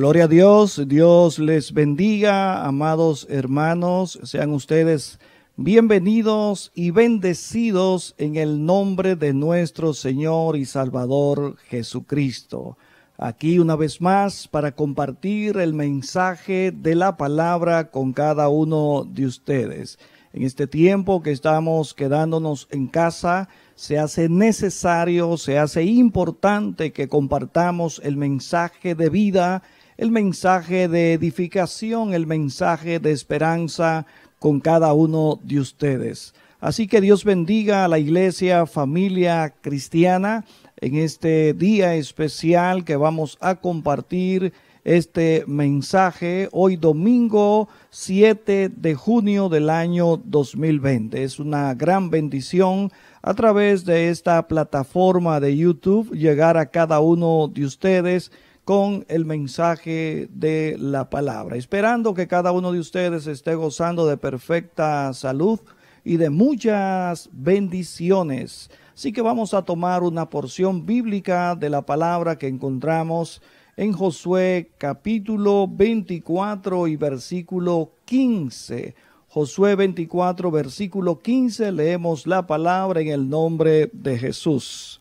Gloria a Dios, Dios les bendiga, amados hermanos, sean ustedes bienvenidos y bendecidos en el nombre de nuestro Señor y Salvador Jesucristo. Aquí una vez más para compartir el mensaje de la palabra con cada uno de ustedes. En este tiempo que estamos quedándonos en casa, se hace necesario, se hace importante que compartamos el mensaje de vida el mensaje de edificación, el mensaje de esperanza con cada uno de ustedes. Así que Dios bendiga a la iglesia, familia cristiana, en este día especial que vamos a compartir este mensaje hoy domingo 7 de junio del año 2020. Es una gran bendición a través de esta plataforma de YouTube llegar a cada uno de ustedes con el mensaje de la palabra, esperando que cada uno de ustedes esté gozando de perfecta salud y de muchas bendiciones. Así que vamos a tomar una porción bíblica de la palabra que encontramos en Josué capítulo 24 y versículo 15. Josué 24, versículo 15, leemos la palabra en el nombre de Jesús.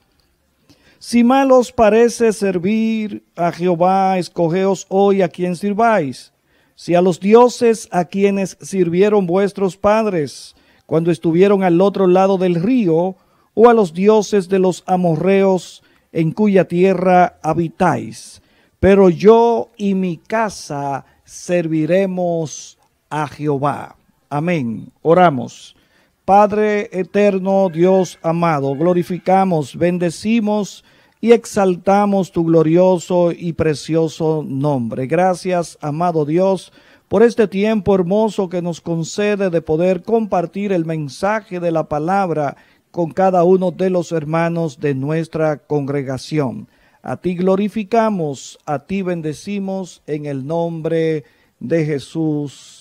Si mal os parece servir a Jehová, escogeos hoy a quien sirváis, si a los dioses a quienes sirvieron vuestros padres cuando estuvieron al otro lado del río, o a los dioses de los amorreos en cuya tierra habitáis. Pero yo y mi casa serviremos a Jehová. Amén. Oramos. Padre eterno, Dios amado, glorificamos, bendecimos y exaltamos tu glorioso y precioso nombre. Gracias, amado Dios, por este tiempo hermoso que nos concede de poder compartir el mensaje de la palabra con cada uno de los hermanos de nuestra congregación. A ti glorificamos, a ti bendecimos en el nombre de Jesús.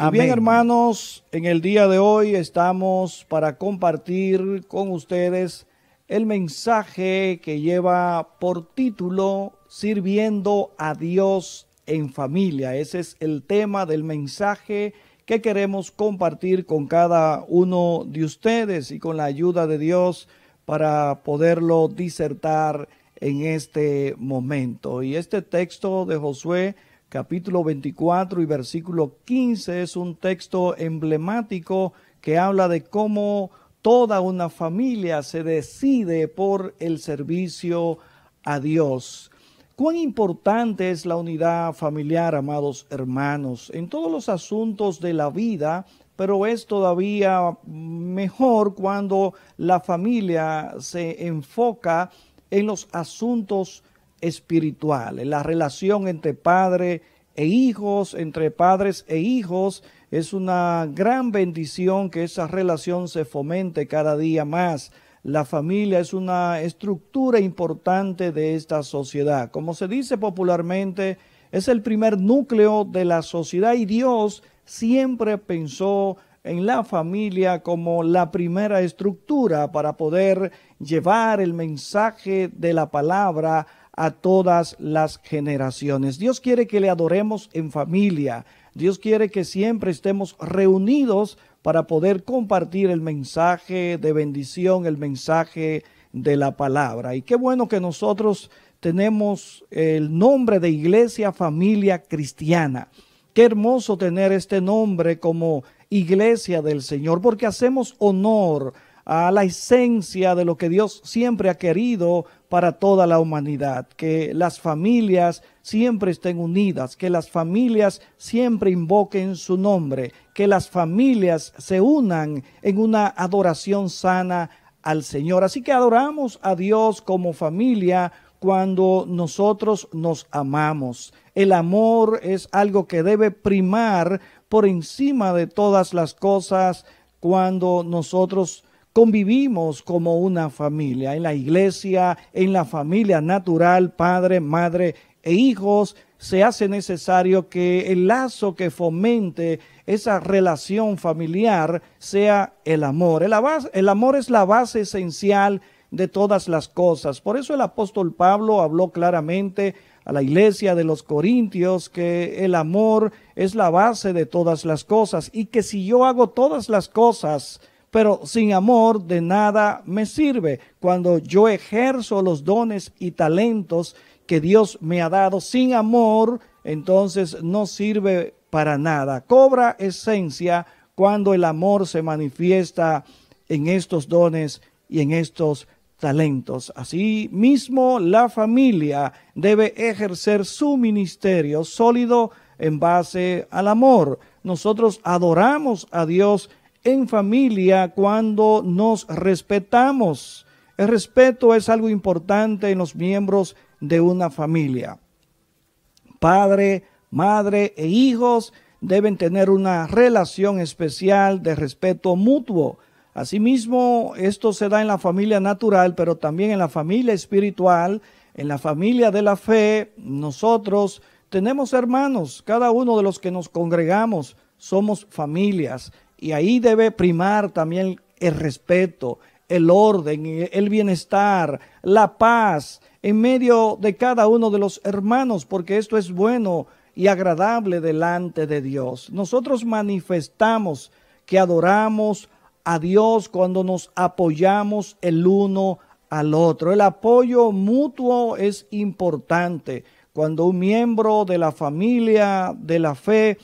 Amén. Bien, hermanos, en el día de hoy estamos para compartir con ustedes el mensaje que lleva por título Sirviendo a Dios en familia. Ese es el tema del mensaje que queremos compartir con cada uno de ustedes y con la ayuda de Dios para poderlo disertar en este momento. Y este texto de Josué capítulo 24 y versículo 15 es un texto emblemático que habla de cómo toda una familia se decide por el servicio a Dios. Cuán importante es la unidad familiar, amados hermanos, en todos los asuntos de la vida, pero es todavía mejor cuando la familia se enfoca en los asuntos espiritual, la relación entre padre e hijos, entre padres e hijos. Es una gran bendición que esa relación se fomente cada día más. La familia es una estructura importante de esta sociedad. Como se dice popularmente, es el primer núcleo de la sociedad y Dios siempre pensó en la familia como la primera estructura para poder llevar el mensaje de la palabra a todas las generaciones. Dios quiere que le adoremos en familia. Dios quiere que siempre estemos reunidos para poder compartir el mensaje de bendición, el mensaje de la palabra. Y qué bueno que nosotros tenemos el nombre de Iglesia Familia Cristiana. Qué hermoso tener este nombre como Iglesia del Señor, porque hacemos honor a la esencia de lo que Dios siempre ha querido para toda la humanidad, que las familias siempre estén unidas, que las familias siempre invoquen su nombre, que las familias se unan en una adoración sana al Señor. Así que adoramos a Dios como familia cuando nosotros nos amamos. El amor es algo que debe primar por encima de todas las cosas cuando nosotros convivimos como una familia, en la iglesia, en la familia natural, padre, madre e hijos, se hace necesario que el lazo que fomente esa relación familiar sea el amor. El, el, amor es la base esencial de todas las cosas. Por eso el apóstol Pablo habló claramente a la iglesia de los Corintios que el amor es la base de todas las cosas y que si yo hago todas las cosas, pero sin amor de nada me sirve. Cuando yo ejerzo los dones y talentos que Dios me ha dado sin amor, entonces no sirve para nada. Cobra esencia cuando el amor se manifiesta en estos dones y en estos talentos. Así mismo, la familia debe ejercer su ministerio sólido en base al amor. Nosotros adoramos a Dios en familia cuando nos respetamos. El respeto es algo importante en los miembros de una familia. Padre, madre e hijos deben tener una relación especial de respeto mutuo. Asimismo, esto se da en la familia natural, pero también en la familia espiritual, en la familia de la fe. Nosotros tenemos hermanos, cada uno de los que nos congregamos somos familias. Y ahí debe primar también el respeto, el orden, el bienestar, la paz en medio de cada uno de los hermanos, porque esto es bueno y agradable delante de Dios. Nosotros manifestamos que adoramos a Dios cuando nos apoyamos el uno al otro. El apoyo mutuo es importante. Cuando un miembro de la familia, de la fe,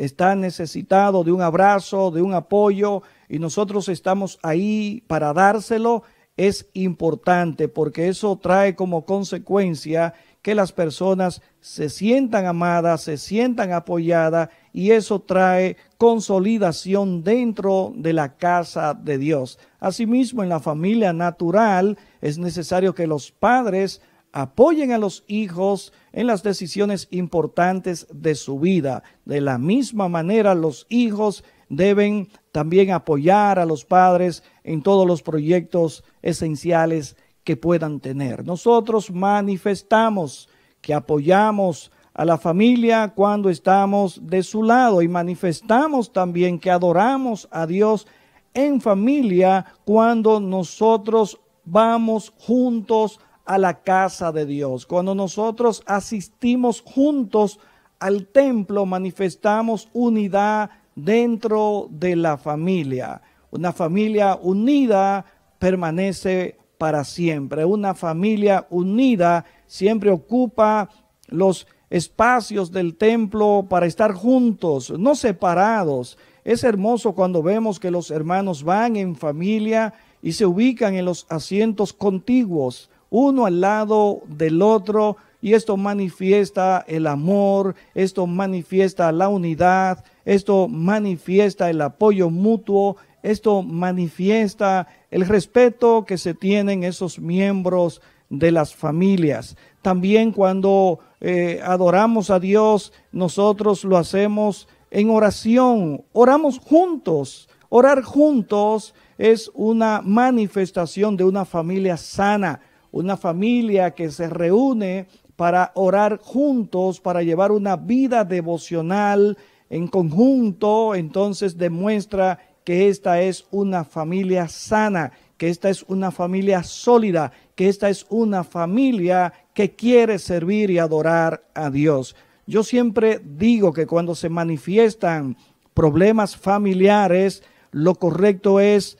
está necesitado de un abrazo, de un apoyo, y nosotros estamos ahí para dárselo, es importante porque eso trae como consecuencia que las personas se sientan amadas, se sientan apoyadas y eso trae consolidación dentro de la casa de Dios. Asimismo, en la familia natural es necesario que los padres apoyen a los hijos en las decisiones importantes de su vida. De la misma manera, los hijos deben también apoyar a los padres en todos los proyectos esenciales que puedan tener. Nosotros manifestamos que apoyamos a la familia cuando estamos de su lado y manifestamos también que adoramos a Dios en familia cuando nosotros vamos juntos a la casa de Dios. Cuando nosotros asistimos juntos al templo, manifestamos unidad dentro de la familia. Una familia unida permanece para siempre. Una familia unida siempre ocupa los espacios del templo para estar juntos, no separados. Es hermoso cuando vemos que los hermanos van en familia y se ubican en los asientos contiguos uno al lado del otro, y esto manifiesta el amor, esto manifiesta la unidad, esto manifiesta el apoyo mutuo, esto manifiesta el respeto que se tienen esos miembros de las familias. También cuando eh, adoramos a Dios, nosotros lo hacemos en oración, oramos juntos. Orar juntos es una manifestación de una familia sana, una familia que se reúne para orar juntos, para llevar una vida devocional en conjunto, entonces demuestra que esta es una familia sana, que esta es una familia sólida, que esta es una familia que quiere servir y adorar a Dios. Yo siempre digo que cuando se manifiestan problemas familiares, lo correcto es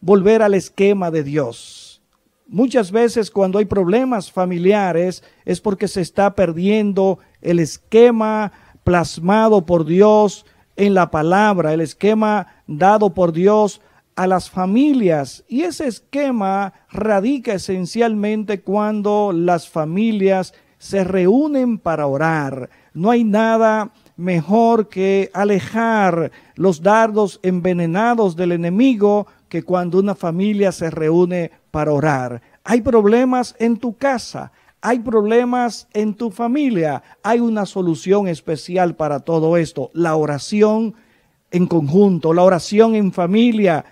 volver al esquema de Dios Muchas veces cuando hay problemas familiares es porque se está perdiendo el esquema plasmado por Dios en la palabra, el esquema dado por Dios a las familias. Y ese esquema radica esencialmente cuando las familias se reúnen para orar. No hay nada mejor que alejar los dardos envenenados del enemigo que cuando una familia se reúne para orar. Hay problemas en tu casa, hay problemas en tu familia, hay una solución especial para todo esto. La oración en conjunto, la oración en familia,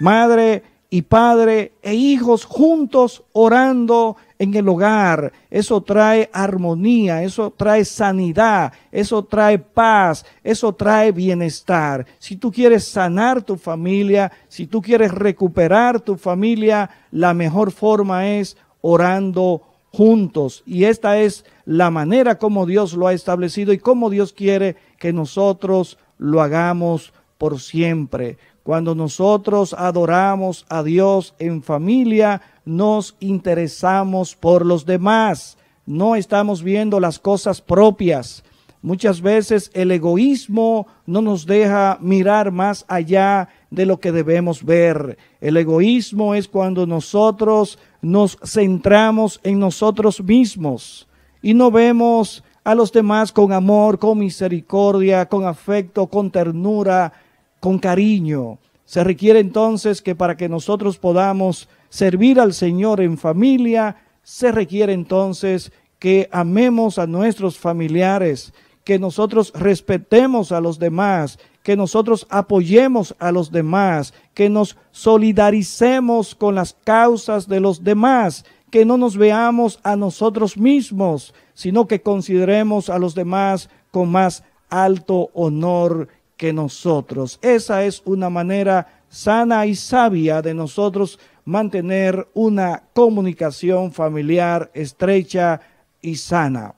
madre y padre e hijos juntos orando en el hogar, eso trae armonía, eso trae sanidad, eso trae paz, eso trae bienestar. Si tú quieres sanar tu familia, si tú quieres recuperar tu familia, la mejor forma es orando juntos. Y esta es la manera como Dios lo ha establecido y como Dios quiere que nosotros lo hagamos por siempre. Cuando nosotros adoramos a Dios en familia, nos interesamos por los demás, no estamos viendo las cosas propias. Muchas veces el egoísmo no nos deja mirar más allá de lo que debemos ver. El egoísmo es cuando nosotros nos centramos en nosotros mismos y no vemos a los demás con amor, con misericordia, con afecto, con ternura, con cariño. Se requiere entonces que para que nosotros podamos servir al Señor en familia, se requiere entonces que amemos a nuestros familiares, que nosotros respetemos a los demás, que nosotros apoyemos a los demás, que nos solidaricemos con las causas de los demás, que no nos veamos a nosotros mismos, sino que consideremos a los demás con más alto honor que nosotros. Esa es una manera sana y sabia de nosotros mantener una comunicación familiar estrecha y sana.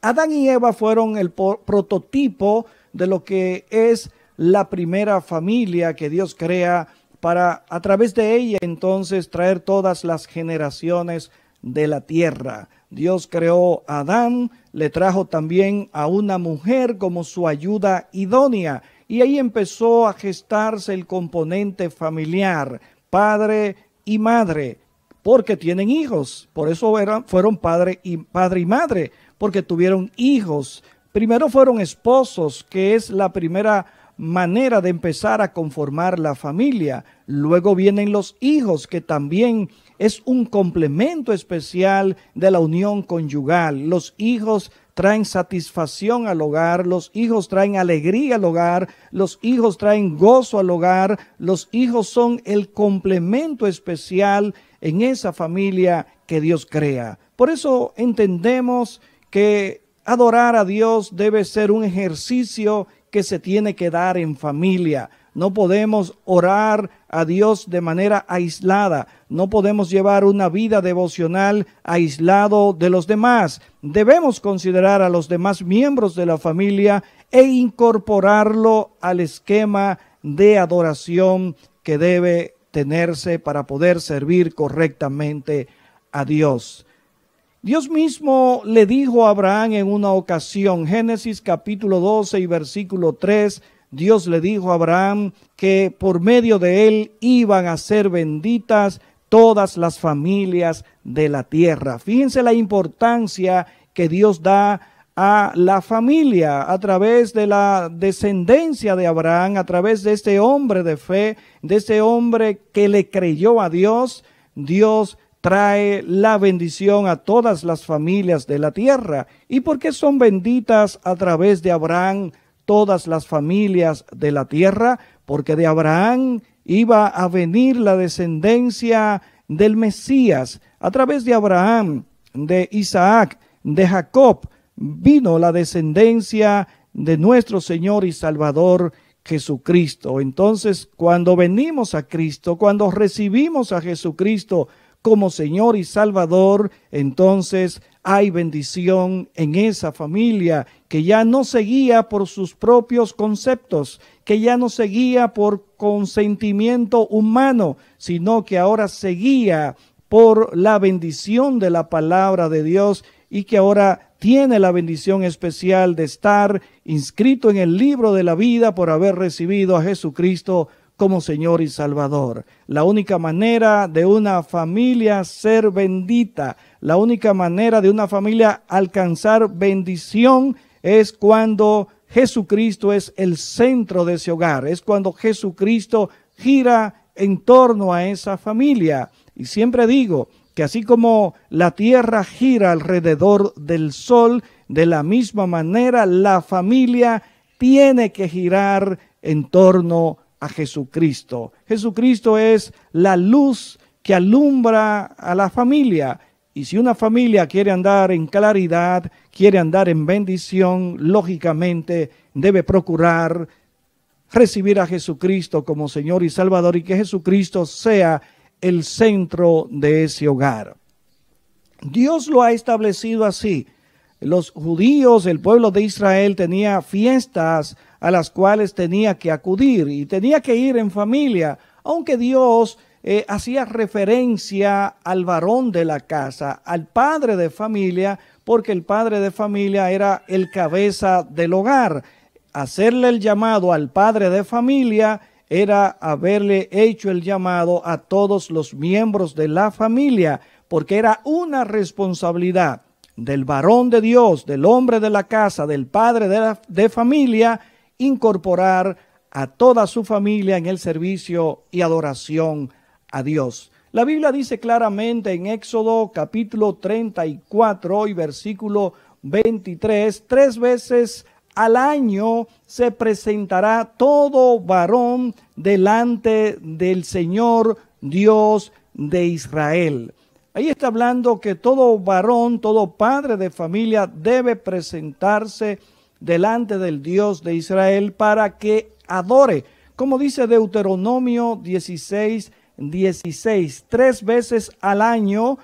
Adán y Eva fueron el prototipo de lo que es la primera familia que Dios crea para a través de ella entonces traer todas las generaciones de la tierra. Dios creó a Adán, le trajo también a una mujer como su ayuda idónea y ahí empezó a gestarse el componente familiar padre y madre, porque tienen hijos. Por eso fueron padre y, padre y madre, porque tuvieron hijos. Primero fueron esposos, que es la primera manera de empezar a conformar la familia. Luego vienen los hijos, que también es un complemento especial de la unión conyugal. Los hijos traen satisfacción al hogar, los hijos traen alegría al hogar, los hijos traen gozo al hogar, los hijos son el complemento especial en esa familia que Dios crea. Por eso entendemos que adorar a Dios debe ser un ejercicio que se tiene que dar en familia, no podemos orar a Dios de manera aislada. No podemos llevar una vida devocional aislado de los demás. Debemos considerar a los demás miembros de la familia e incorporarlo al esquema de adoración que debe tenerse para poder servir correctamente a Dios. Dios mismo le dijo a Abraham en una ocasión, Génesis capítulo 12 y versículo 3, Dios le dijo a Abraham que por medio de él iban a ser benditas todas las familias de la tierra. Fíjense la importancia que Dios da a la familia a través de la descendencia de Abraham, a través de este hombre de fe, de este hombre que le creyó a Dios. Dios trae la bendición a todas las familias de la tierra. ¿Y por qué son benditas a través de Abraham todas las familias de la tierra, porque de Abraham iba a venir la descendencia del Mesías. A través de Abraham, de Isaac, de Jacob, vino la descendencia de nuestro Señor y Salvador Jesucristo. Entonces, cuando venimos a Cristo, cuando recibimos a Jesucristo, como Señor y Salvador, entonces hay bendición en esa familia que ya no seguía por sus propios conceptos, que ya no seguía por consentimiento humano, sino que ahora seguía por la bendición de la palabra de Dios y que ahora tiene la bendición especial de estar inscrito en el libro de la vida por haber recibido a Jesucristo como Señor y Salvador. La única manera de una familia ser bendita, la única manera de una familia alcanzar bendición es cuando Jesucristo es el centro de ese hogar, es cuando Jesucristo gira en torno a esa familia. Y siempre digo que así como la tierra gira alrededor del sol, de la misma manera la familia tiene que girar en torno a a Jesucristo. Jesucristo es la luz que alumbra a la familia. Y si una familia quiere andar en claridad, quiere andar en bendición, lógicamente debe procurar recibir a Jesucristo como Señor y Salvador y que Jesucristo sea el centro de ese hogar. Dios lo ha establecido así los judíos, el pueblo de Israel tenía fiestas a las cuales tenía que acudir y tenía que ir en familia, aunque Dios eh, hacía referencia al varón de la casa, al padre de familia, porque el padre de familia era el cabeza del hogar. Hacerle el llamado al padre de familia era haberle hecho el llamado a todos los miembros de la familia, porque era una responsabilidad del varón de Dios, del hombre de la casa, del padre de, familia, incorporar a toda su familia en el servicio y adoración a Dios. La Biblia dice claramente en Éxodo capítulo 34 y versículo 23, tres veces al año se presentará todo varón delante del Señor Dios de Israel. Ahí está hablando que todo varón, todo padre de familia debe presentarse delante del Dios de Israel para que adore. Como dice Deuteronomio 16, 16, tres veces al año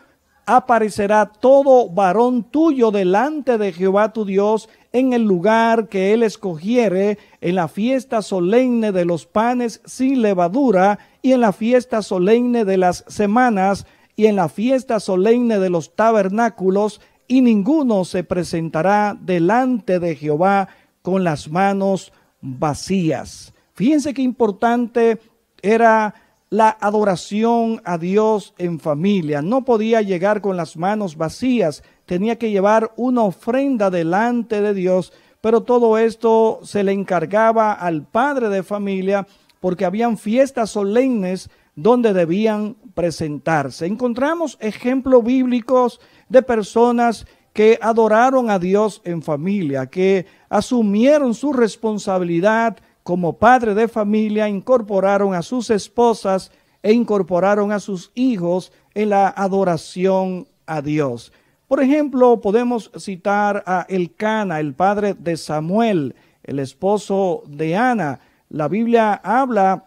aparecerá todo varón tuyo delante de Jehová tu Dios en el lugar que él escogiere, en la fiesta solemne de los panes sin levadura y en la fiesta solemne de las semanas, y en la fiesta solemne de los tabernáculos, y ninguno se presentará delante de Jehová con las manos vacías. Fíjense qué importante era la adoración a Dios en familia. No podía llegar con las manos vacías, tenía que llevar una ofrenda delante de Dios, pero todo esto se le encargaba al padre de familia porque habían fiestas solemnes donde debían presentarse. Encontramos ejemplos bíblicos de personas que adoraron a Dios en familia, que asumieron su responsabilidad como padre de familia, incorporaron a sus esposas e incorporaron a sus hijos en la adoración a Dios. Por ejemplo, podemos citar a Elcana, el padre de Samuel, el esposo de Ana. La Biblia habla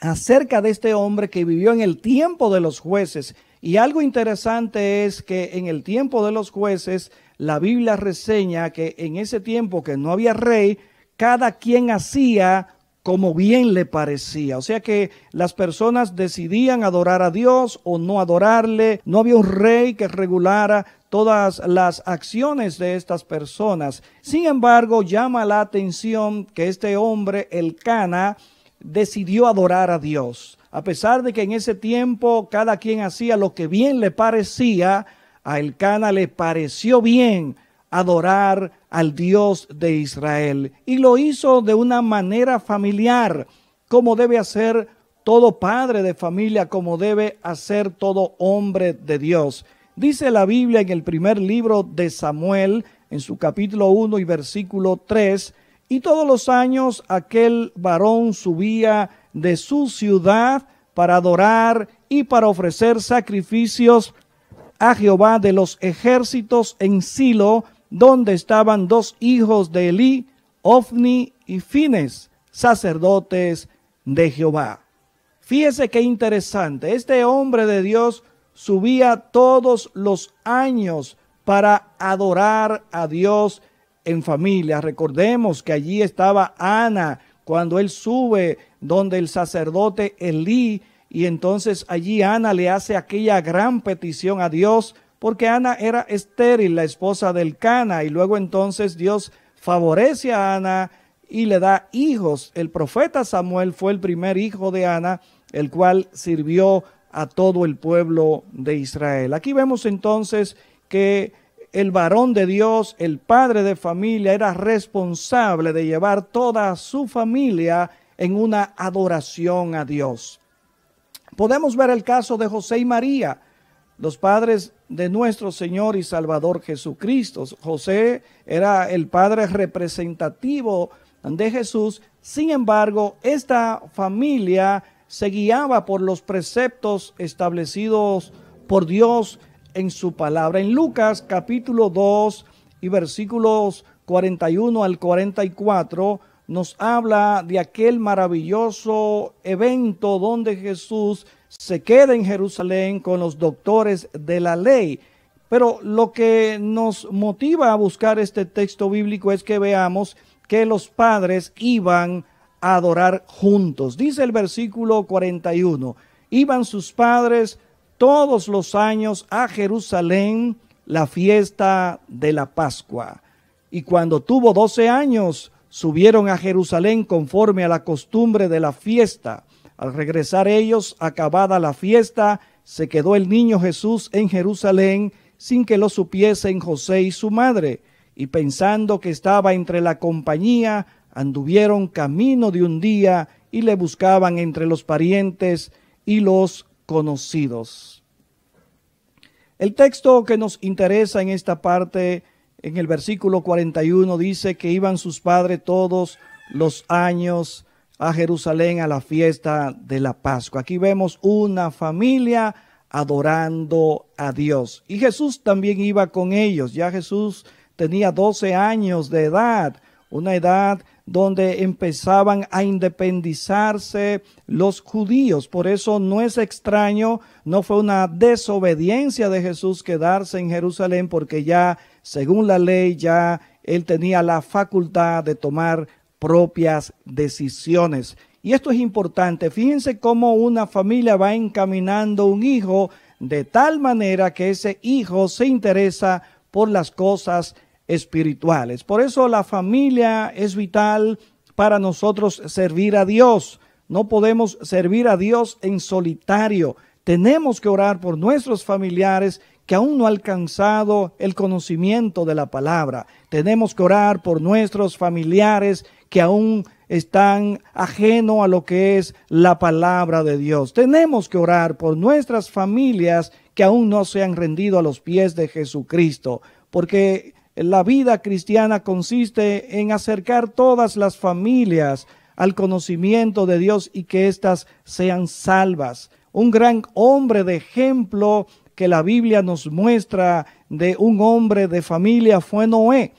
acerca de este hombre que vivió en el tiempo de los jueces. Y algo interesante es que en el tiempo de los jueces, la Biblia reseña que en ese tiempo que no había rey, cada quien hacía como bien le parecía. O sea que las personas decidían adorar a Dios o no adorarle. No había un rey que regulara todas las acciones de estas personas. Sin embargo, llama la atención que este hombre, el Cana, decidió adorar a Dios. A pesar de que en ese tiempo cada quien hacía lo que bien le parecía, a Elcana le pareció bien adorar al Dios de Israel. Y lo hizo de una manera familiar, como debe hacer todo padre de familia, como debe hacer todo hombre de Dios. Dice la Biblia en el primer libro de Samuel, en su capítulo 1 y versículo 3, y todos los años aquel varón subía de su ciudad para adorar y para ofrecer sacrificios a Jehová de los ejércitos en Silo, donde estaban dos hijos de Elí, Ofni y Fines, sacerdotes de Jehová. Fíjese qué interesante, este hombre de Dios subía todos los años para adorar a Dios en familia. Recordemos que allí estaba Ana cuando él sube donde el sacerdote Elí y entonces allí Ana le hace aquella gran petición a Dios porque Ana era estéril, la esposa del Cana y luego entonces Dios favorece a Ana y le da hijos. El profeta Samuel fue el primer hijo de Ana, el cual sirvió a todo el pueblo de Israel. Aquí vemos entonces que el varón de Dios, el padre de familia, era responsable de llevar toda su familia en una adoración a Dios. Podemos ver el caso de José y María, los padres de nuestro Señor y Salvador Jesucristo. José era el padre representativo de Jesús, sin embargo, esta familia se guiaba por los preceptos establecidos por Dios en su palabra. En Lucas capítulo 2 y versículos 41 al 44 nos habla de aquel maravilloso evento donde Jesús se queda en Jerusalén con los doctores de la ley. Pero lo que nos motiva a buscar este texto bíblico es que veamos que los padres iban a adorar juntos. Dice el versículo 41, iban sus padres todos los años a Jerusalén la fiesta de la Pascua. Y cuando tuvo doce años, subieron a Jerusalén conforme a la costumbre de la fiesta. Al regresar ellos, acabada la fiesta, se quedó el niño Jesús en Jerusalén sin que lo supiesen José y su madre. Y pensando que estaba entre la compañía, anduvieron camino de un día y le buscaban entre los parientes y los conocidos. El texto que nos interesa en esta parte, en el versículo 41, dice que iban sus padres todos los años a Jerusalén a la fiesta de la Pascua. Aquí vemos una familia adorando a Dios. Y Jesús también iba con ellos. Ya Jesús tenía 12 años de edad, una edad donde empezaban a independizarse los judíos. Por eso no es extraño, no fue una desobediencia de Jesús quedarse en Jerusalén, porque ya, según la ley, ya él tenía la facultad de tomar propias decisiones. Y esto es importante. Fíjense cómo una familia va encaminando un hijo de tal manera que ese hijo se interesa por las cosas espirituales. Por eso la familia es vital para nosotros servir a Dios. No podemos servir a Dios en solitario. Tenemos que orar por nuestros familiares que aún no han alcanzado el conocimiento de la palabra. Tenemos que orar por nuestros familiares que aún están ajeno a lo que es la palabra de Dios. Tenemos que orar por nuestras familias que aún no se han rendido a los pies de Jesucristo, porque la vida cristiana consiste en acercar todas las familias al conocimiento de Dios y que éstas sean salvas. Un gran hombre de ejemplo que la Biblia nos muestra de un hombre de familia fue Noé,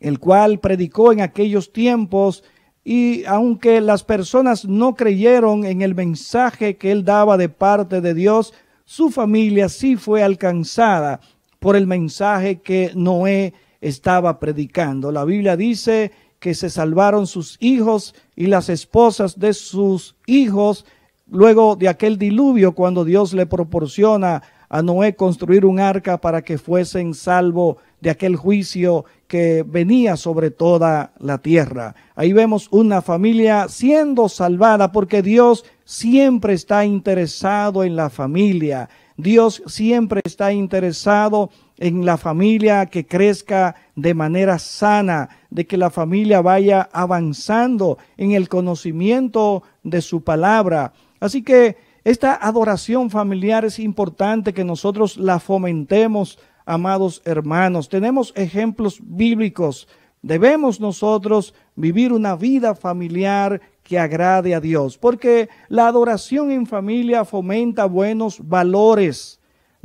el cual predicó en aquellos tiempos y aunque las personas no creyeron en el mensaje que él daba de parte de Dios, su familia sí fue alcanzada por el mensaje que Noé estaba predicando. La Biblia dice que se salvaron sus hijos y las esposas de sus hijos luego de aquel diluvio cuando Dios le proporciona a Noé construir un arca para que fuesen salvo de aquel juicio que venía sobre toda la tierra. Ahí vemos una familia siendo salvada porque Dios siempre está interesado en la familia. Dios siempre está interesado en en la familia que crezca de manera sana, de que la familia vaya avanzando en el conocimiento de su palabra. Así que esta adoración familiar es importante que nosotros la fomentemos, amados hermanos. Tenemos ejemplos bíblicos. Debemos nosotros vivir una vida familiar que agrade a Dios, porque la adoración en familia fomenta buenos valores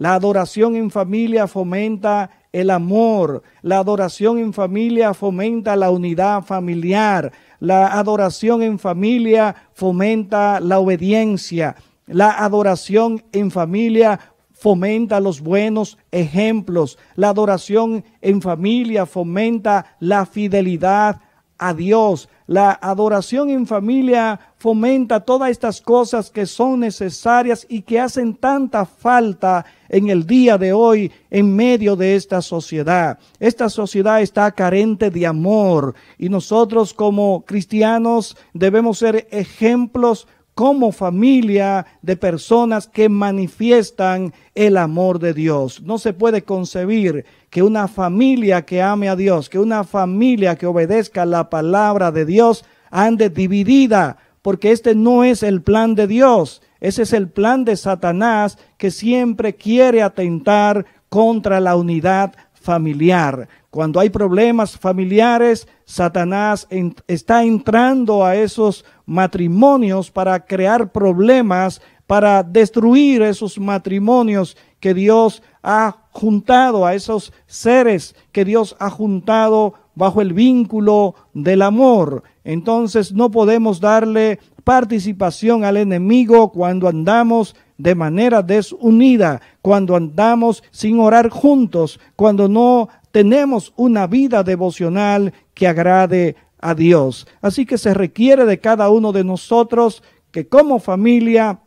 la adoración en familia fomenta el amor, la adoración en familia fomenta la unidad familiar, la adoración en familia fomenta la obediencia, la adoración en familia fomenta los buenos ejemplos, la adoración en familia fomenta la fidelidad a Dios, la adoración en familia fomenta todas estas cosas que son necesarias y que hacen tanta falta en el día de hoy en medio de esta sociedad. Esta sociedad está carente de amor y nosotros como cristianos debemos ser ejemplos como familia de personas que manifiestan el amor de Dios. No se puede concebir que una familia que ame a Dios, que una familia que obedezca la palabra de Dios, ande dividida, porque este no es el plan de Dios. Ese es el plan de Satanás que siempre quiere atentar contra la unidad familiar. Cuando hay problemas familiares, Satanás está entrando a esos matrimonios para crear problemas, para destruir esos matrimonios que Dios ha juntado, a esos seres que Dios ha juntado bajo el vínculo del amor. Entonces no podemos darle participación al enemigo cuando andamos de manera desunida, cuando andamos sin orar juntos, cuando no tenemos una vida devocional que agrade a Dios. Así que se requiere de cada uno de nosotros que como familia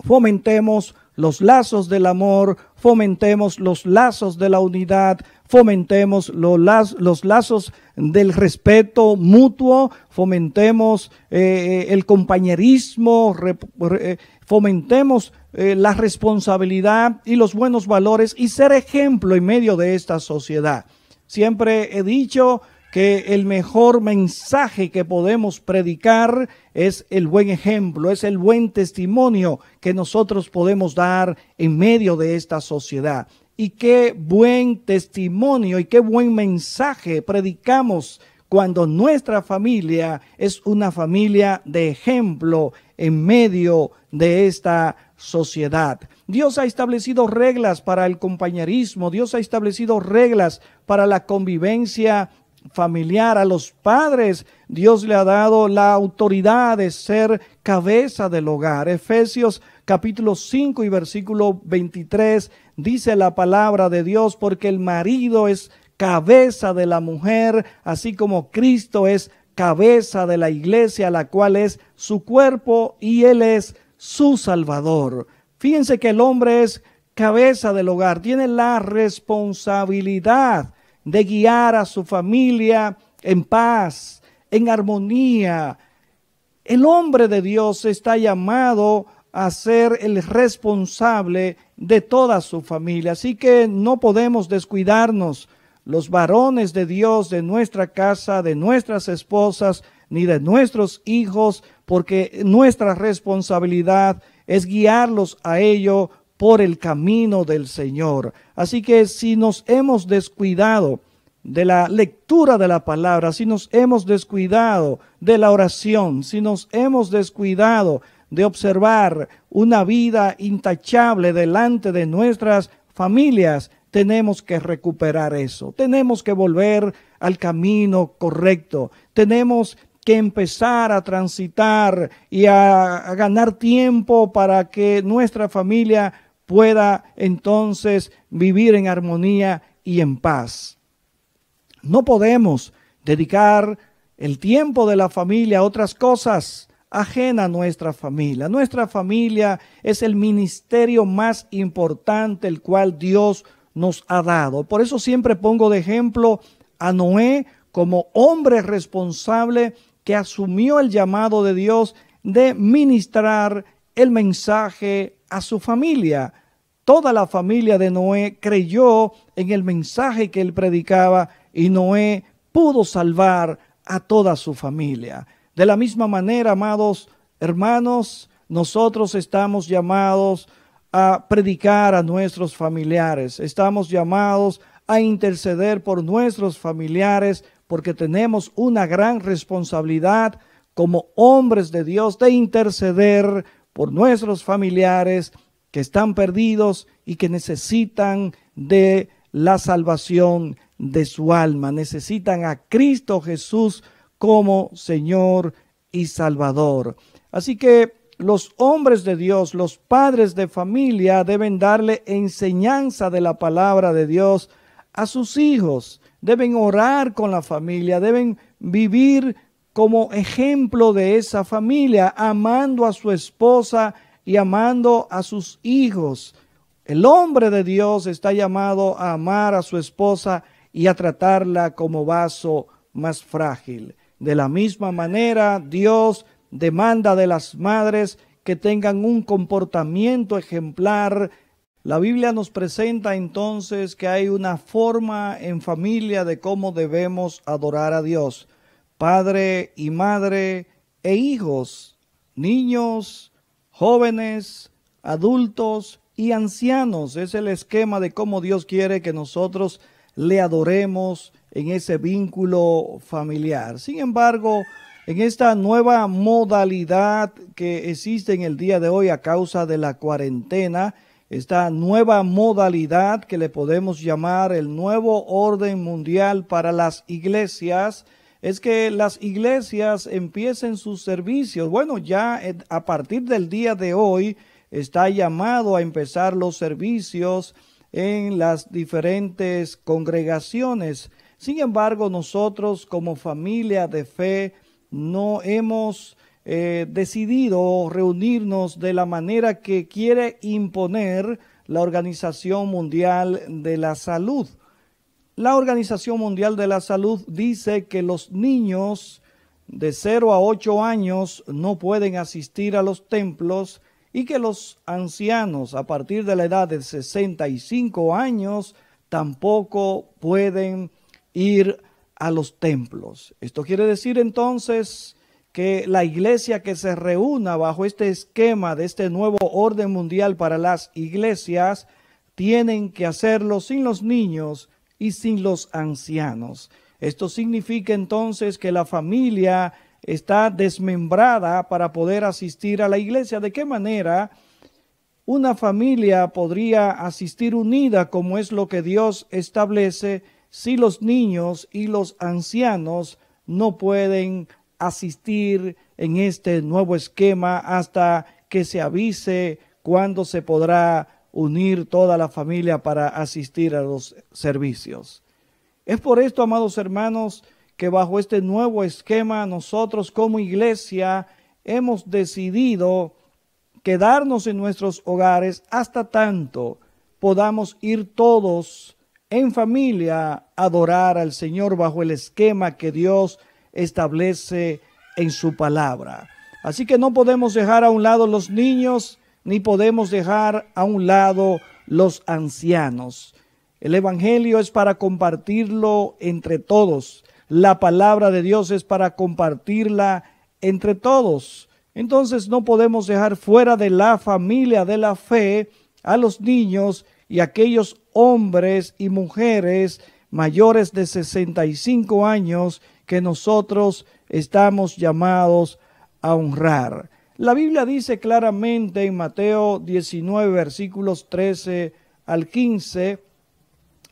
fomentemos los lazos del amor, fomentemos los lazos de la unidad, fomentemos los, lazos del respeto mutuo, fomentemos eh, eh, el compañerismo, eh, fomentemos eh, la responsabilidad y los buenos valores y ser ejemplo en medio de esta sociedad. Siempre he dicho que el mejor mensaje que podemos predicar es el buen ejemplo, es el buen testimonio que nosotros podemos dar en medio de esta sociedad. Y qué buen testimonio y qué buen mensaje predicamos cuando nuestra familia es una familia de ejemplo en medio de esta sociedad. Dios ha establecido reglas para el compañerismo, Dios ha establecido reglas para la convivencia familiar, a los padres, Dios le ha dado la autoridad de ser cabeza del hogar. Efesios capítulo 5 y versículo 23 dice la palabra de Dios, porque el marido es cabeza de la mujer, así como Cristo es cabeza de la iglesia, la cual es su cuerpo y Él es su Salvador. Fíjense que el hombre es cabeza del hogar, tiene la responsabilidad de guiar a su familia en paz, en armonía. El hombre de Dios está llamado a ser el responsable de toda su familia. Así que no podemos descuidarnos los varones de Dios de nuestra casa, de nuestras esposas, ni de nuestros hijos, porque nuestra responsabilidad es guiarlos a ello por el camino del Señor. Así que si nos hemos descuidado de la lectura de la palabra, si nos hemos descuidado de la oración, si nos hemos descuidado de observar una vida intachable delante de nuestras familias, tenemos que recuperar eso, tenemos que volver al camino correcto, tenemos que empezar a transitar y a, ganar tiempo para que nuestra familia pueda entonces vivir en armonía y en paz. No podemos dedicar el tiempo de la familia a otras cosas ajena a nuestra familia. Nuestra familia es el ministerio más importante el cual Dios nos ha dado. Por eso siempre pongo de ejemplo a Noé como hombre responsable que asumió el llamado de Dios de ministrar el mensaje a su familia. Toda la familia de Noé creyó en el mensaje que él predicaba y Noé pudo salvar a toda su familia. De la misma manera, amados hermanos, nosotros estamos llamados a predicar a nuestros familiares, estamos llamados a interceder por nuestros familiares porque tenemos una gran responsabilidad como hombres de Dios de interceder por nuestros familiares que están perdidos y que necesitan de la salvación de su alma, necesitan a Cristo Jesús como Señor y Salvador. Así que los hombres de Dios, los padres de familia deben darle enseñanza de la palabra de Dios a sus hijos, deben orar con la familia, deben vivir como ejemplo de esa familia, amando a su esposa y amando a sus hijos. El hombre de Dios está llamado a amar a su esposa y a tratarla como vaso más frágil. De la misma manera, Dios demanda de las madres que tengan un comportamiento ejemplar. La Biblia nos presenta entonces que hay una forma en familia de cómo debemos adorar a Dios. Padre y madre e hijos, niños, jóvenes, adultos y ancianos. Es el esquema de cómo Dios quiere que nosotros le adoremos en ese vínculo familiar. Sin embargo, en esta nueva modalidad que existe en el día de hoy a causa de la cuarentena, esta nueva modalidad que le podemos llamar el nuevo orden mundial para las iglesias, es que las iglesias empiecen sus servicios. Bueno, ya a partir del día de hoy está llamado a empezar los servicios en las diferentes congregaciones. Sin embargo, nosotros como familia de fe, no hemos eh, decidido reunirnos de la manera que quiere imponer la Organización Mundial de la Salud. La Organización Mundial de la Salud dice que los niños de 0 a 8 años no pueden asistir a los templos y que los ancianos a partir de la edad de 65 años tampoco pueden ir a los templos. Esto quiere decir entonces que la iglesia que se reúna bajo este esquema de este nuevo orden mundial para las iglesias, tienen que hacerlo sin los niños y sin los ancianos. Esto significa entonces que la familia está desmembrada para poder asistir a la iglesia. ¿De qué manera una familia podría asistir unida como es lo que Dios establece si los niños y los ancianos no pueden asistir en este nuevo esquema hasta que se avise cuándo se podrá unir toda la familia para asistir a los servicios. Es por esto, amados hermanos, que bajo este nuevo esquema nosotros como iglesia hemos decidido quedarnos en nuestros hogares hasta tanto podamos ir todos en familia adorar al Señor bajo el esquema que Dios establece en su palabra. Así que no podemos dejar a un lado los niños ni podemos dejar a un lado los ancianos. El Evangelio es para compartirlo entre todos. La palabra de Dios es para compartirla entre todos. Entonces no podemos dejar fuera de la familia de la fe a los niños y aquellos hombres y mujeres mayores de 65 años que nosotros estamos llamados a honrar. La Biblia dice claramente en Mateo 19, versículos 13 al 15,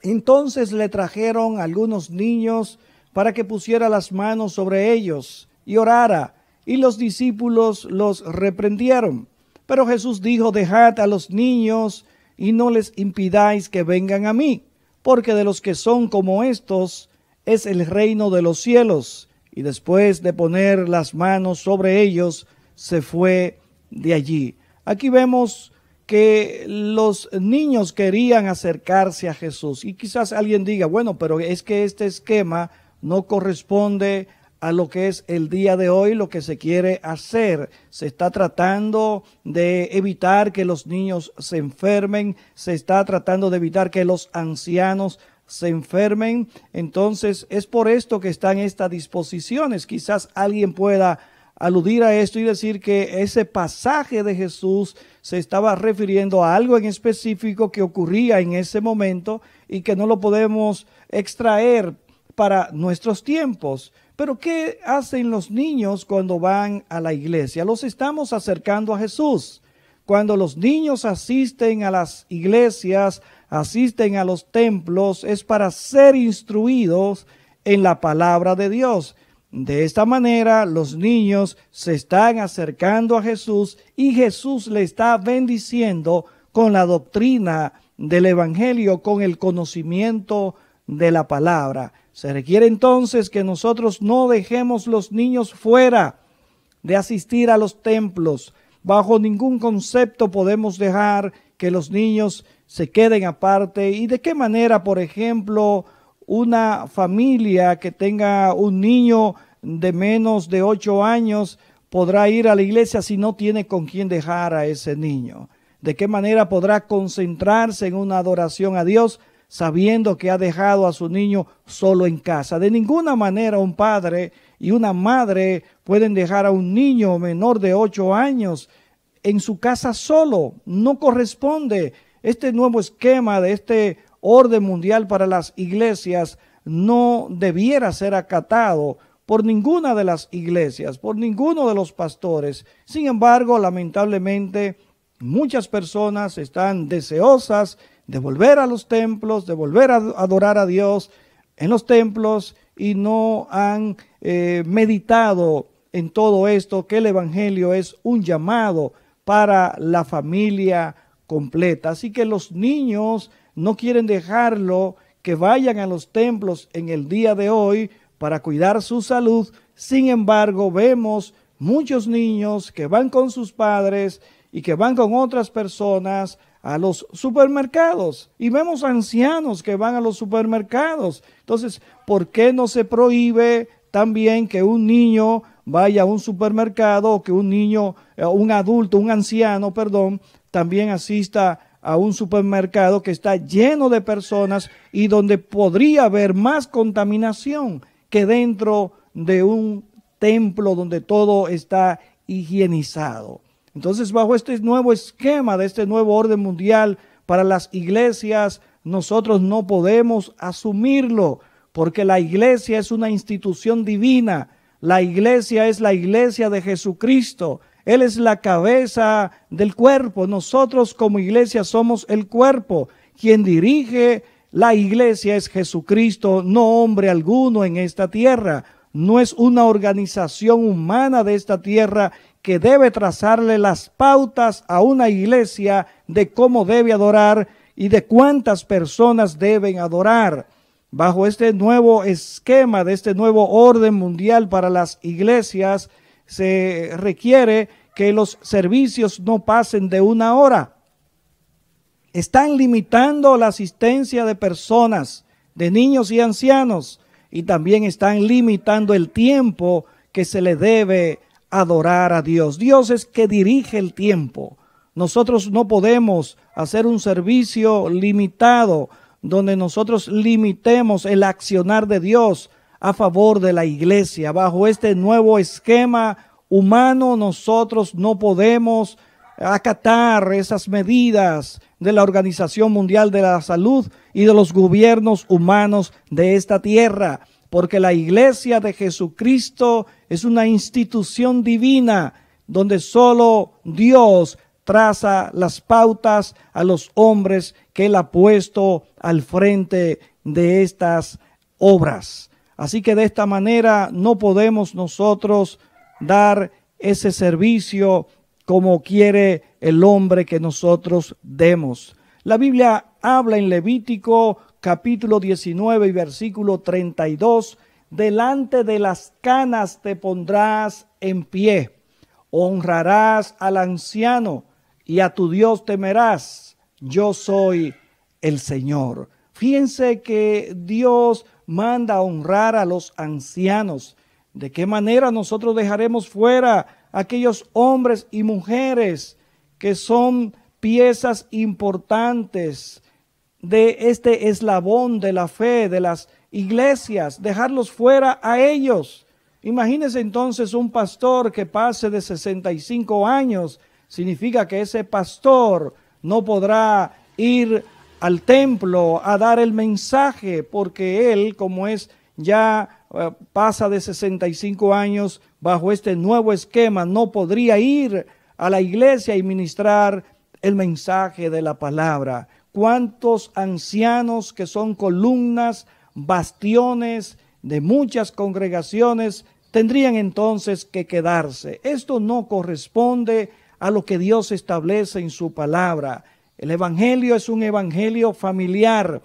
entonces le trajeron algunos niños para que pusiera las manos sobre ellos y orara, y los discípulos los reprendieron. Pero Jesús dijo, dejad a los niños y no les impidáis que vengan a mí, porque de los que son como estos es el reino de los cielos. Y después de poner las manos sobre ellos, se fue de allí. Aquí vemos que los niños querían acercarse a Jesús. Y quizás alguien diga, bueno, pero es que este esquema no corresponde a lo que es el día de hoy, lo que se quiere hacer. Se está tratando de evitar que los niños se enfermen, se está tratando de evitar que los ancianos se enfermen. Entonces, es por esto que están estas disposiciones. Quizás alguien pueda aludir a esto y decir que ese pasaje de Jesús se estaba refiriendo a algo en específico que ocurría en ese momento y que no lo podemos extraer para nuestros tiempos. Pero ¿qué hacen los niños cuando van a la iglesia? Los estamos acercando a Jesús. Cuando los niños asisten a las iglesias, asisten a los templos, es para ser instruidos en la palabra de Dios. De esta manera los niños se están acercando a Jesús y Jesús le está bendiciendo con la doctrina del Evangelio, con el conocimiento de la palabra. Se requiere entonces que nosotros no dejemos los niños fuera de asistir a los templos. Bajo ningún concepto podemos dejar que los niños se queden aparte y de qué manera, por ejemplo, una familia que tenga un niño de menos de ocho años podrá ir a la iglesia si no tiene con quién dejar a ese niño. De qué manera podrá concentrarse en una adoración a Dios sabiendo que ha dejado a su niño solo en casa. De ninguna manera un padre y una madre pueden dejar a un niño menor de 8 años en su casa solo. No corresponde. Este nuevo esquema de este orden mundial para las iglesias no debiera ser acatado por ninguna de las iglesias, por ninguno de los pastores. Sin embargo, lamentablemente, muchas personas están deseosas de volver a los templos, de volver a adorar a Dios en los templos y no han eh, meditado en todo esto, que el Evangelio es un llamado para la familia completa. Así que los niños no quieren dejarlo que vayan a los templos en el día de hoy para cuidar su salud. Sin embargo, vemos muchos niños que van con sus padres y que van con otras personas a los supermercados y vemos ancianos que van a los supermercados. Entonces, ¿por qué no se prohíbe también que un niño vaya a un supermercado o que un niño, eh, un adulto, un anciano, perdón, también asista a un supermercado que está lleno de personas y donde podría haber más contaminación que dentro de un templo donde todo está higienizado. Entonces, bajo este nuevo esquema, de este nuevo orden mundial para las iglesias, nosotros no podemos asumirlo, porque la iglesia es una institución divina, la iglesia es la iglesia de Jesucristo, Él es la cabeza del cuerpo, nosotros como iglesia somos el cuerpo, quien dirige la iglesia es Jesucristo, no hombre alguno en esta tierra, no es una organización humana de esta tierra que debe trazarle las pautas a una iglesia de cómo debe adorar y de cuántas personas deben adorar. Bajo este nuevo esquema, de este nuevo orden mundial para las iglesias, se requiere que los servicios no pasen de una hora. Están limitando la asistencia de personas, de niños y ancianos, y también están limitando el tiempo que se le debe adorar a Dios. Dios es que dirige el tiempo. Nosotros no podemos hacer un servicio limitado donde nosotros limitemos el accionar de Dios a favor de la iglesia. Bajo este nuevo esquema humano nosotros no podemos acatar esas medidas de la Organización Mundial de la Salud y de los gobiernos humanos de esta tierra, porque la iglesia de Jesucristo es una institución divina donde solo Dios traza las pautas a los hombres que Él ha puesto al frente de estas obras. Así que de esta manera no podemos nosotros dar ese servicio como quiere el hombre que nosotros demos. La Biblia habla en Levítico capítulo 19 y versículo 32 delante de las canas te pondrás en pie. Honrarás al anciano y a tu Dios temerás. Yo soy el Señor. Fíjense que Dios manda honrar a los ancianos. ¿De qué manera nosotros dejaremos fuera a aquellos hombres y mujeres que son piezas importantes de este eslabón de la fe, de las iglesias, dejarlos fuera a ellos. Imagínese entonces un pastor que pase de 65 años, significa que ese pastor no podrá ir al templo a dar el mensaje porque él, como es ya eh, pasa de 65 años bajo este nuevo esquema, no podría ir a la iglesia y ministrar el mensaje de la palabra. ¿Cuántos ancianos que son columnas bastiones de muchas congregaciones tendrían entonces que quedarse. Esto no corresponde a lo que Dios establece en su palabra. El Evangelio es un Evangelio familiar.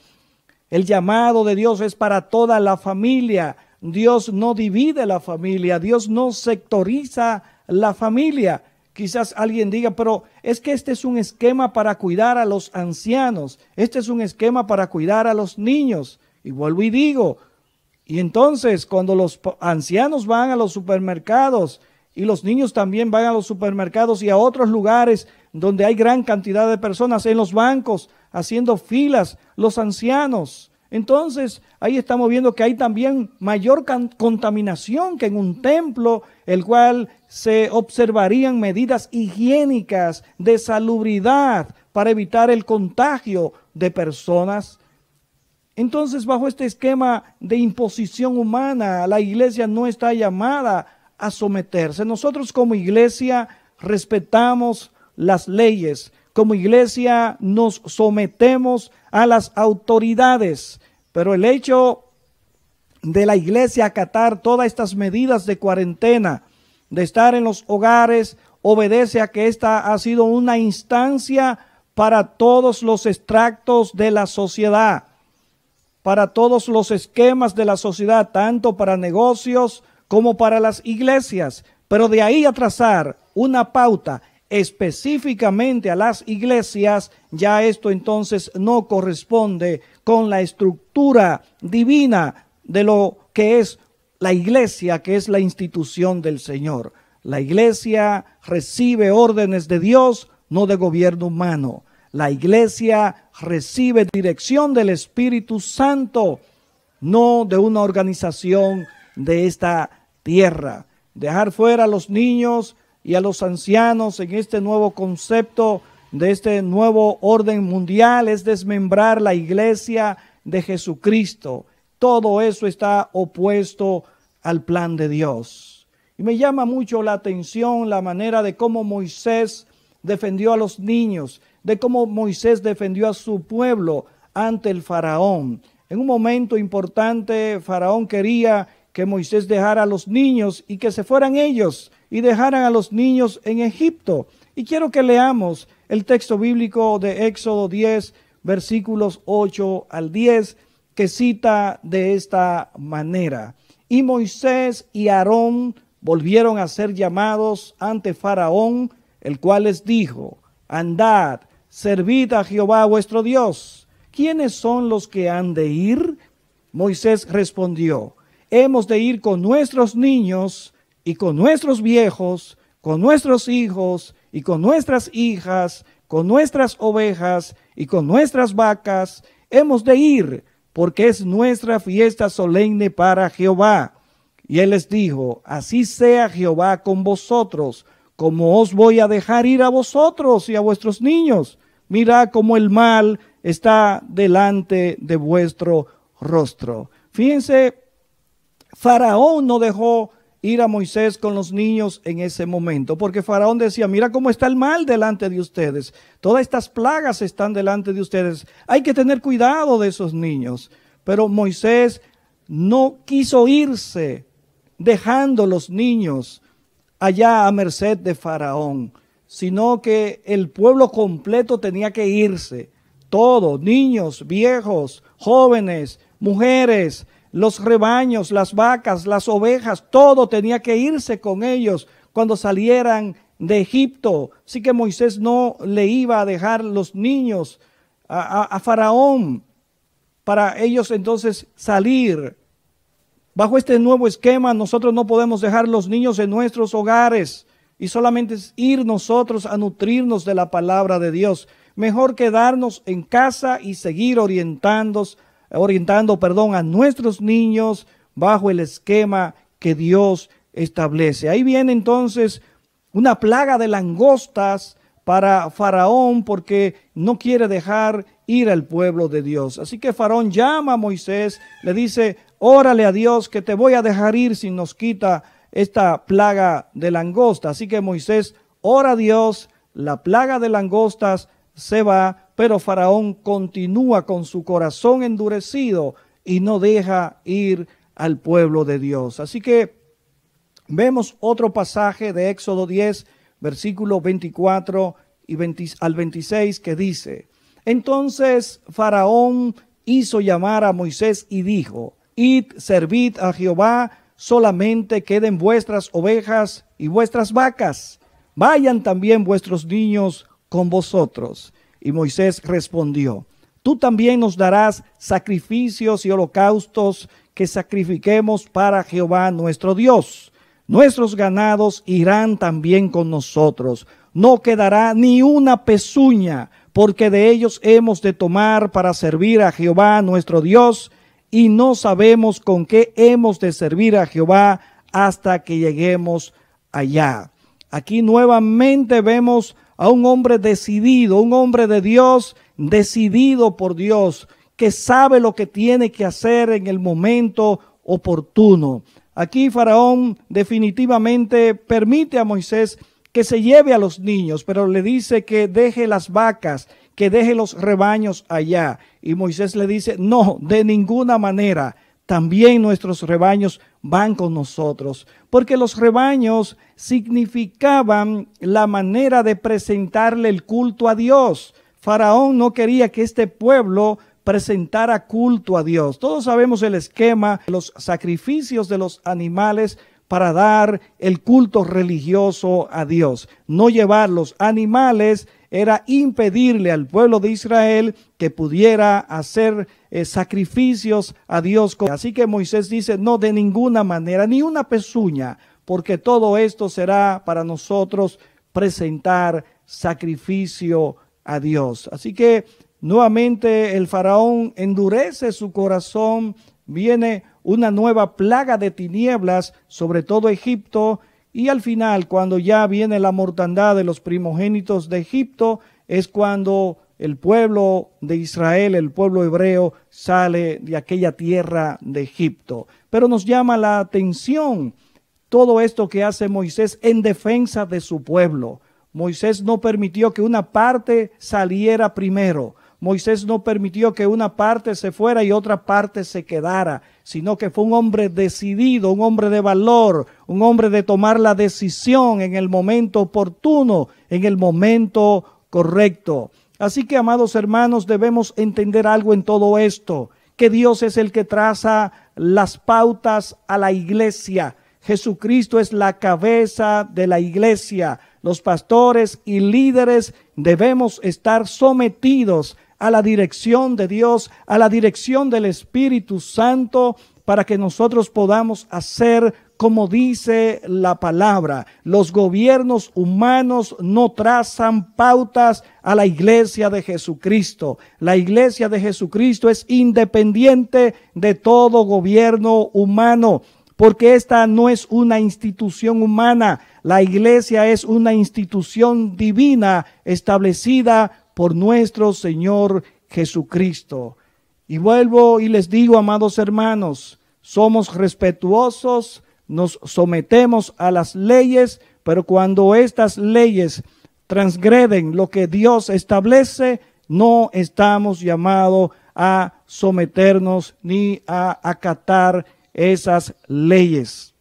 El llamado de Dios es para toda la familia. Dios no divide la familia, Dios no sectoriza la familia. Quizás alguien diga, pero es que este es un esquema para cuidar a los ancianos, este es un esquema para cuidar a los niños. Y vuelvo y digo, y entonces cuando los ancianos van a los supermercados y los niños también van a los supermercados y a otros lugares donde hay gran cantidad de personas, en los bancos, haciendo filas, los ancianos. Entonces, ahí estamos viendo que hay también mayor contaminación que en un templo, el cual se observarían medidas higiénicas de salubridad para evitar el contagio de personas entonces, bajo este esquema de imposición humana, la iglesia no está llamada a someterse. Nosotros como iglesia respetamos las leyes, como iglesia nos sometemos a las autoridades, pero el hecho de la iglesia acatar todas estas medidas de cuarentena, de estar en los hogares, obedece a que esta ha sido una instancia para todos los extractos de la sociedad para todos los esquemas de la sociedad, tanto para negocios como para las iglesias, pero de ahí a trazar una pauta específicamente a las iglesias, ya esto entonces no corresponde con la estructura divina de lo que es la iglesia, que es la institución del Señor. La iglesia recibe órdenes de Dios, no de gobierno humano. La iglesia recibe dirección del Espíritu Santo, no de una organización de esta tierra. Dejar fuera a los niños y a los ancianos en este nuevo concepto de este nuevo orden mundial es desmembrar la iglesia de Jesucristo. Todo eso está opuesto al plan de Dios. Y me llama mucho la atención la manera de cómo Moisés defendió a los niños de cómo Moisés defendió a su pueblo ante el faraón. En un momento importante, faraón quería que Moisés dejara a los niños y que se fueran ellos y dejaran a los niños en Egipto. Y quiero que leamos el texto bíblico de Éxodo 10, versículos 8 al 10, que cita de esta manera. Y Moisés y Aarón volvieron a ser llamados ante Faraón, el cual les dijo, andad Servid a Jehová vuestro Dios. ¿Quiénes son los que han de ir? Moisés respondió, hemos de ir con nuestros niños y con nuestros viejos, con nuestros hijos y con nuestras hijas, con nuestras ovejas y con nuestras vacas, hemos de ir, porque es nuestra fiesta solemne para Jehová. Y él les dijo, así sea Jehová con vosotros, como os voy a dejar ir a vosotros y a vuestros niños. Mira cómo el mal está delante de vuestro rostro. Fíjense, Faraón no dejó ir a Moisés con los niños en ese momento, porque Faraón decía, mira cómo está el mal delante de ustedes, todas estas plagas están delante de ustedes, hay que tener cuidado de esos niños. Pero Moisés no quiso irse dejando los niños allá a merced de Faraón sino que el pueblo completo tenía que irse. todo, niños, viejos, jóvenes, mujeres, los rebaños, las vacas, las ovejas, todo tenía que irse con ellos cuando salieran de Egipto. Así que Moisés no le iba a dejar los niños a, a Faraón para ellos entonces salir. Bajo este nuevo esquema nosotros no podemos dejar los niños en nuestros hogares y solamente es ir nosotros a nutrirnos de la palabra de Dios. Mejor quedarnos en casa y seguir orientando, perdón, a nuestros niños bajo el esquema que Dios establece. Ahí viene entonces una plaga de langostas para Faraón porque no quiere dejar ir al pueblo de Dios. Así que Faraón llama a Moisés, le dice, órale a Dios que te voy a dejar ir si nos quita esta plaga de langosta. Así que Moisés ora a Dios, la plaga de langostas se va, pero Faraón continúa con su corazón endurecido y no deja ir al pueblo de Dios. Así que vemos otro pasaje de Éxodo 10, versículos 24 y al 26 que dice, entonces Faraón hizo llamar a Moisés y dijo, id, servid a Jehová, solamente queden vuestras ovejas y vuestras vacas. Vayan también vuestros niños con vosotros. Y Moisés respondió, tú también nos darás sacrificios y holocaustos que sacrifiquemos para Jehová nuestro Dios. Nuestros ganados irán también con nosotros. No quedará ni una pezuña, porque de ellos hemos de tomar para servir a Jehová nuestro Dios y no sabemos con qué hemos de servir a Jehová hasta que lleguemos allá. Aquí nuevamente vemos a un hombre decidido, un hombre de Dios, decidido por Dios, que sabe lo que tiene que hacer en el momento oportuno. Aquí Faraón definitivamente permite a Moisés que se lleve a los niños, pero le dice que deje las vacas que deje los rebaños allá. Y Moisés le dice, no, de ninguna manera, también nuestros rebaños van con nosotros, porque los rebaños significaban la manera de presentarle el culto a Dios. Faraón no quería que este pueblo presentara culto a Dios. Todos sabemos el esquema, los sacrificios de los animales para dar el culto religioso a Dios. No llevar los animales era impedirle al pueblo de Israel que pudiera hacer eh, sacrificios a Dios. Así que Moisés dice, no de ninguna manera, ni una pezuña, porque todo esto será para nosotros presentar sacrificio a Dios. Así que nuevamente el faraón endurece su corazón, viene una nueva plaga de tinieblas sobre todo Egipto, y al final, cuando ya viene la mortandad de los primogénitos de Egipto, es cuando el pueblo de Israel, el pueblo hebreo, sale de aquella tierra de Egipto. Pero nos llama la atención todo esto que hace Moisés en defensa de su pueblo. Moisés no permitió que una parte saliera primero, Moisés no permitió que una parte se fuera y otra parte se quedara, sino que fue un hombre decidido, un hombre de valor, un hombre de tomar la decisión en el momento oportuno, en el momento correcto. Así que, amados hermanos, debemos entender algo en todo esto, que Dios es el que traza las pautas a la iglesia. Jesucristo es la cabeza de la iglesia. Los pastores y líderes debemos estar sometidos a la dirección de Dios, a la dirección del Espíritu Santo, para que nosotros podamos hacer como dice la palabra. Los gobiernos humanos no trazan pautas a la iglesia de Jesucristo. La iglesia de Jesucristo es independiente de todo gobierno humano porque esta no es una institución humana, la iglesia es una institución divina establecida por nuestro Señor Jesucristo. Y vuelvo y les digo, amados hermanos, somos respetuosos, nos sometemos a las leyes, pero cuando estas leyes transgreden lo que Dios establece, no estamos llamados a someternos ni a acatar esas leyes.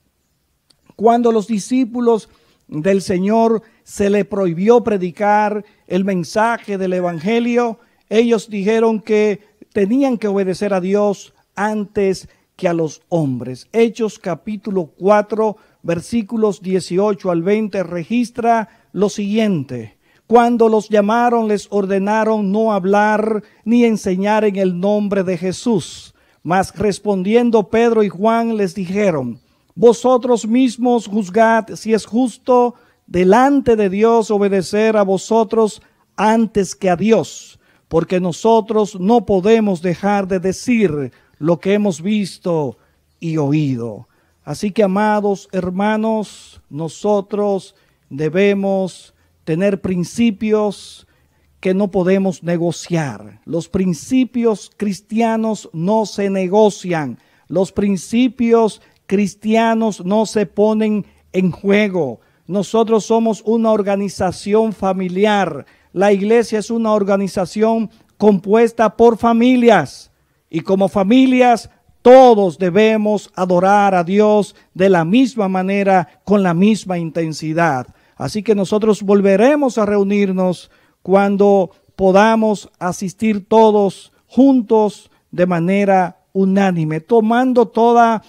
Cuando los discípulos del Señor se le prohibió predicar el mensaje del Evangelio, ellos dijeron que tenían que obedecer a Dios antes que a los hombres. Hechos capítulo 4, versículos 18 al 20 registra lo siguiente. Cuando los llamaron les ordenaron no hablar ni enseñar en el nombre de Jesús. Mas respondiendo Pedro y Juan les dijeron, vosotros mismos juzgad si es justo delante de Dios obedecer a vosotros antes que a Dios, porque nosotros no podemos dejar de decir lo que hemos visto y oído. Así que, amados hermanos, nosotros debemos tener principios que no podemos negociar. Los principios cristianos no se negocian. Los principios cristianos no se ponen en juego. Nosotros somos una organización familiar. La iglesia es una organización compuesta por familias. Y como familias, todos debemos adorar a Dios de la misma manera, con la misma intensidad. Así que nosotros volveremos a reunirnos cuando podamos asistir todos juntos de manera unánime, tomando toda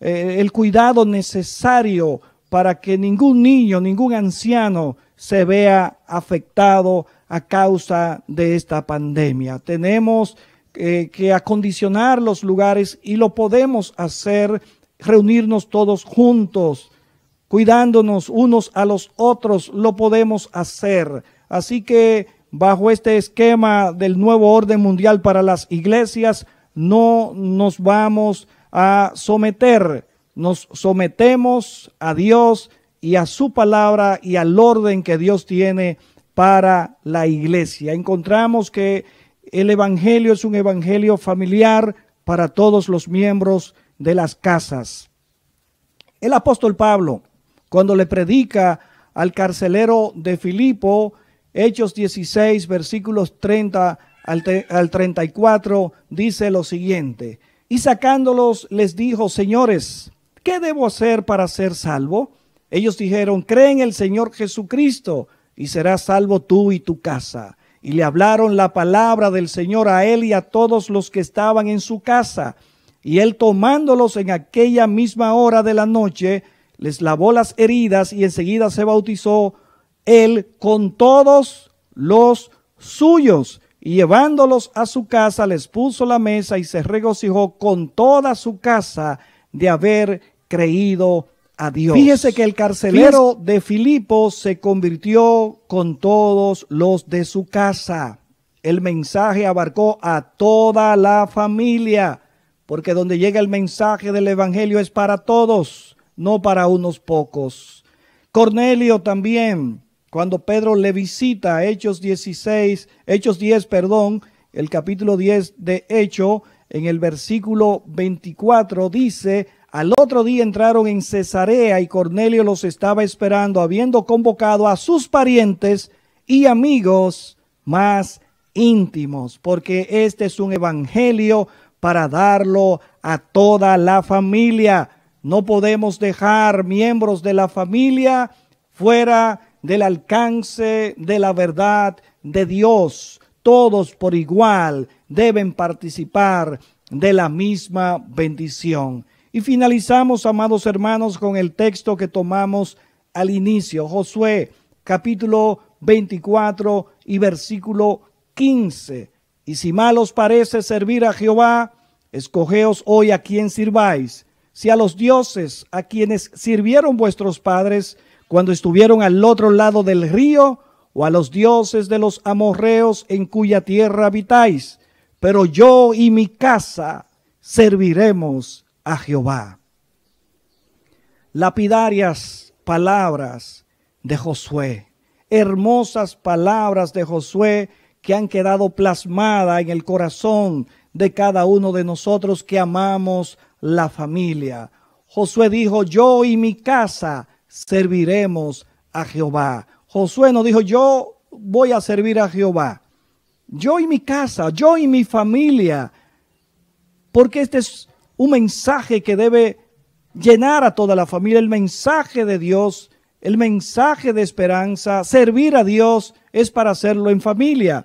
eh, el cuidado necesario para que ningún niño, ningún anciano se vea afectado a causa de esta pandemia. Tenemos eh, que acondicionar los lugares y lo podemos hacer, reunirnos todos juntos, cuidándonos unos a los otros, lo podemos hacer. Así que bajo este esquema del nuevo orden mundial para las iglesias, no nos vamos a a someter. Nos sometemos a Dios y a su palabra y al orden que Dios tiene para la iglesia. Encontramos que el Evangelio es un Evangelio familiar para todos los miembros de las casas. El apóstol Pablo, cuando le predica al carcelero de Filipo, Hechos 16, versículos 30 al, al 34, dice lo siguiente, y sacándolos les dijo, señores, ¿qué debo hacer para ser salvo? Ellos dijeron, cree en el Señor Jesucristo y serás salvo tú y tu casa. Y le hablaron la palabra del Señor a él y a todos los que estaban en su casa. Y él tomándolos en aquella misma hora de la noche, les lavó las heridas y enseguida se bautizó él con todos los suyos. Y llevándolos a su casa, les puso la mesa y se regocijó con toda su casa de haber creído a Dios. Fíjese que el carcelero de Filipo se convirtió con todos los de su casa. El mensaje abarcó a toda la familia, porque donde llega el mensaje del Evangelio es para todos, no para unos pocos. Cornelio también cuando Pedro le visita, Hechos 16, Hechos 10, perdón, el capítulo 10 de Hecho, en el versículo 24 dice, al otro día entraron en Cesarea y Cornelio los estaba esperando, habiendo convocado a sus parientes y amigos más íntimos, porque este es un evangelio para darlo a toda la familia. No podemos dejar miembros de la familia fuera del alcance de la verdad de Dios. Todos por igual deben participar de la misma bendición. Y finalizamos, amados hermanos, con el texto que tomamos al inicio, Josué capítulo 24 y versículo 15. Y si mal os parece servir a Jehová, escogeos hoy a quien sirváis, si a los dioses a quienes sirvieron vuestros padres, cuando estuvieron al otro lado del río, o a los dioses de los amorreos en cuya tierra habitáis, pero yo y mi casa serviremos a Jehová. Lapidarias palabras de Josué, hermosas palabras de Josué que han quedado plasmadas en el corazón de cada uno de nosotros que amamos la familia. Josué dijo, yo y mi casa serviremos a Jehová. Josué nos dijo, yo voy a servir a Jehová. Yo y mi casa, yo y mi familia. Porque este es un mensaje que debe llenar a toda la familia, el mensaje de Dios, el mensaje de esperanza. Servir a Dios es para hacerlo en familia.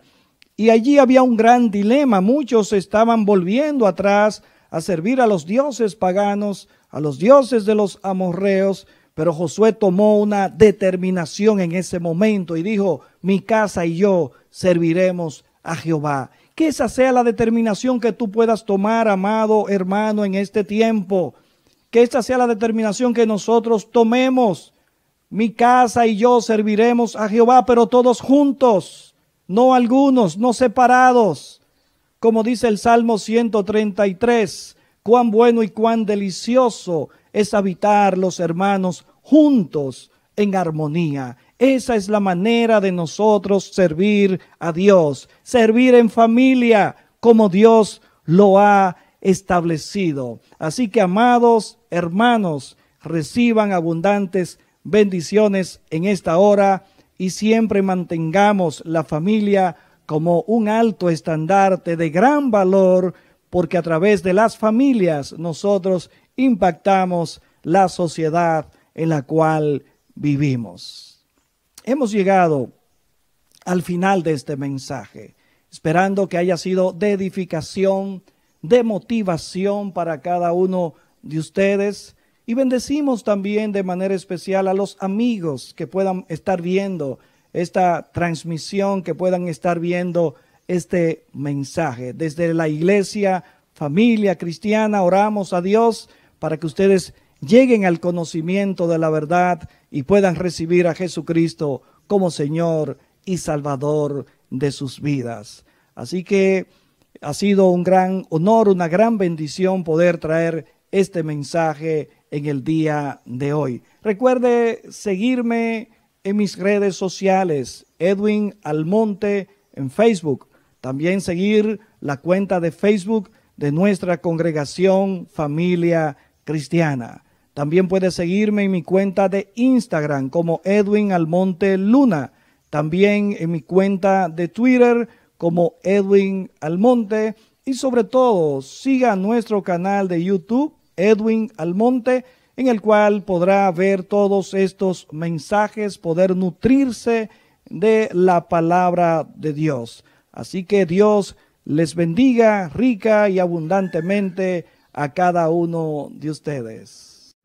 Y allí había un gran dilema. Muchos estaban volviendo atrás a servir a los dioses paganos, a los dioses de los amorreos, pero Josué tomó una determinación en ese momento y dijo, mi casa y yo serviremos a Jehová. Que esa sea la determinación que tú puedas tomar, amado hermano, en este tiempo. Que esa sea la determinación que nosotros tomemos. Mi casa y yo serviremos a Jehová, pero todos juntos, no algunos, no separados. Como dice el Salmo 133, cuán bueno y cuán delicioso es habitar los hermanos juntos en armonía. Esa es la manera de nosotros servir a Dios, servir en familia como Dios lo ha establecido. Así que, amados hermanos, reciban abundantes bendiciones en esta hora y siempre mantengamos la familia como un alto estandarte de gran valor, porque a través de las familias nosotros impactamos la sociedad en la cual vivimos. Hemos llegado al final de este mensaje, esperando que haya sido de edificación, de motivación para cada uno de ustedes. Y bendecimos también de manera especial a los amigos que puedan estar viendo esta transmisión, que puedan estar viendo este mensaje. Desde la iglesia, familia cristiana, oramos a Dios para que ustedes lleguen al conocimiento de la verdad y puedan recibir a Jesucristo como Señor y Salvador de sus vidas. Así que ha sido un gran honor, una gran bendición poder traer este mensaje en el día de hoy. Recuerde seguirme en mis redes sociales, Edwin Almonte en Facebook. También seguir la cuenta de Facebook de nuestra congregación Familia cristiana. También puedes seguirme en mi cuenta de Instagram como Edwin Almonte Luna. También en mi cuenta de Twitter como Edwin Almonte. Y sobre todo, siga nuestro canal de YouTube, Edwin Almonte, en el cual podrá ver todos estos mensajes, poder nutrirse de la palabra de Dios. Así que Dios les bendiga rica y abundantemente a cada uno de ustedes.